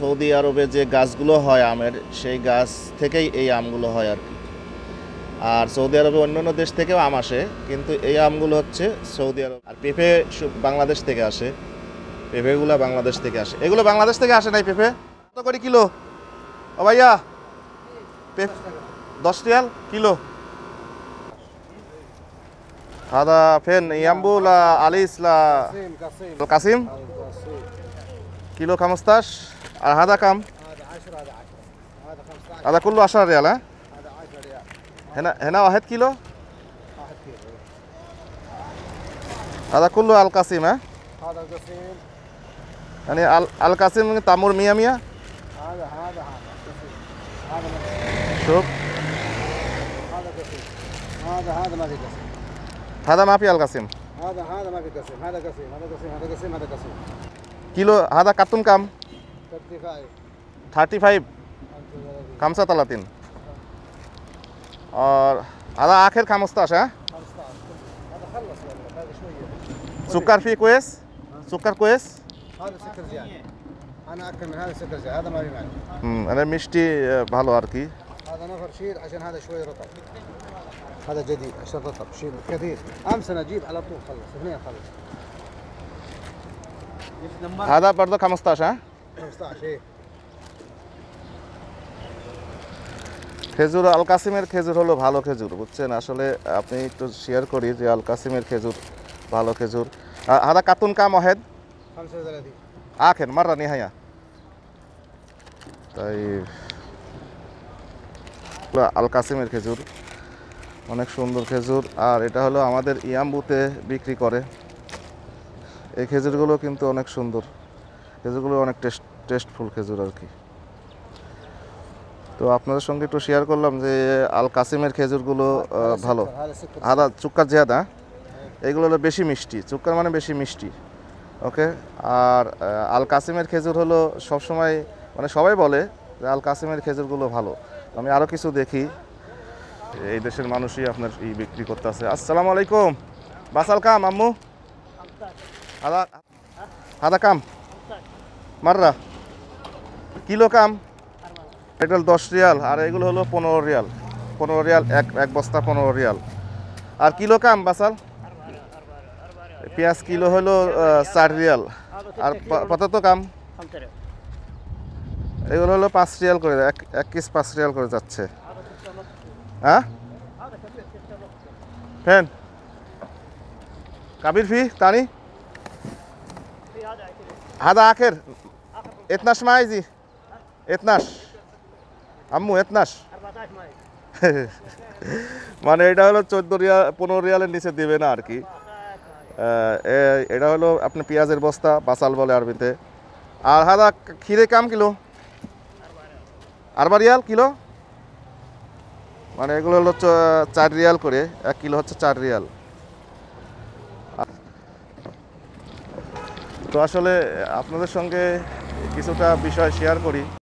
Saudi আরবে যে গাছগুলো হয় আমের সেই গাছ থেকেই এই আমগুলো হয় আর কি আর সৌদি আরবে অন্য অন্য দেশ থেকেও আম আসে কিন্তু এই আমগুলো হচ্ছে সৌদি আরব আর পেঁপে বাংলাদেশ থেকে আসে পেঁপেগুলো বাংলাদেশ থেকে আসে এগুলো বাংলাদেশ থেকে আসে নাই পেঁপে কত করে কিলো ও ভাইয়া দশ রিয়াল কিলো দাদা ফেন ইয়াম্বুল علي سلا কাসিম কিলো খামস্তাশ আর হাদা কাম আদা করলো আসার রেয়াল হ্যাঁ হেনা ওহেদ কিলো আদা করলো আল কাসিম হ্যাঁ মানে আল কাসিম তামুর মিয়া মিয়া হাদা মাফি আল কাসিম কিলো হাদা কার্তুন কাম থার্টি ফাইভ খামসা তালাতিন তিন আর আদা আখের খামস্তা আসে হ্যাঁ? সুকার ফি কোয়েস সুকার কোয়েস মানে মিষ্টি ভালো আর কি هذا برضه 15 ها 15 খেজুর আল কাসিমের খেজুর হলো ভালো খেজুর বুঝছেন আসলে আপনি একটু শেয়ার করি যে আল কাসিমের খেজুর ভালো খেজুর হাদা কাতুন কা কাম অহেদ আখেন মাররা নিহাইয়া তাই আল কাসিমের খেজুর অনেক সুন্দর খেজুর আর এটা হলো আমাদের ইয়াম্বুতে বিক্রি করে এই খেজুরগুলো কিন্তু অনেক সুন্দর খেজুরগুলো অনেক টেস্ট টেস্টফুল খেজুর আর কি তো আপনাদের সঙ্গে একটু শেয়ার করলাম যে আল কাসিমের খেজুরগুলো ভালো আদা চুক্কার আদা এগুলো হলো বেশি মিষ্টি চুক্কার মানে বেশি মিষ্টি ওকে আর আল কাসিমের খেজুর হলো সবসময় মানে সবাই বলে যে আল কাসিমের খেজুরগুলো ভালো আমি আরও কিছু দেখি এই দেশের মানুষই আপনার এই বিক্রি করতে আছে আসসালামু আলাইকুম বাসাল কাম আম্মু هذا هذا كم؟ مرة কিলো কাম এটা দশ রিয়াল আর এগুলো হলো পনেরো রিয়াল পনেরো রিয়াল এক এক বস্তা পনেরো রিয়াল আর কিলো কাম বাসাল পেঁয়াজ কিলো হলো চার রিয়াল আর তো কাম এগুলো হলো পাঁচ রিয়াল করে এক এক কিস পাঁচ রিয়াল করে যাচ্ছে হ্যাঁ ফ্যান কাবির ফি তানি هذا اخر 12 مايزي 12 আম্মু 12 মানে এটা হলো চোদ্দো রিয়াল পনেরো রিয়ালের নিচে দেবে না আর কি এটা হলো আপনি পেঁয়াজের বস্তা বাসাল বলে আরবিতে আর হাদা খিরে কাম কিলো আরবা রিয়াল কিলো মানে এগুলো হলো চার রিয়াল করে এক কিলো হচ্ছে চার রিয়াল তো আসলে আপনাদের সঙ্গে কিছুটা বিষয় শেয়ার করি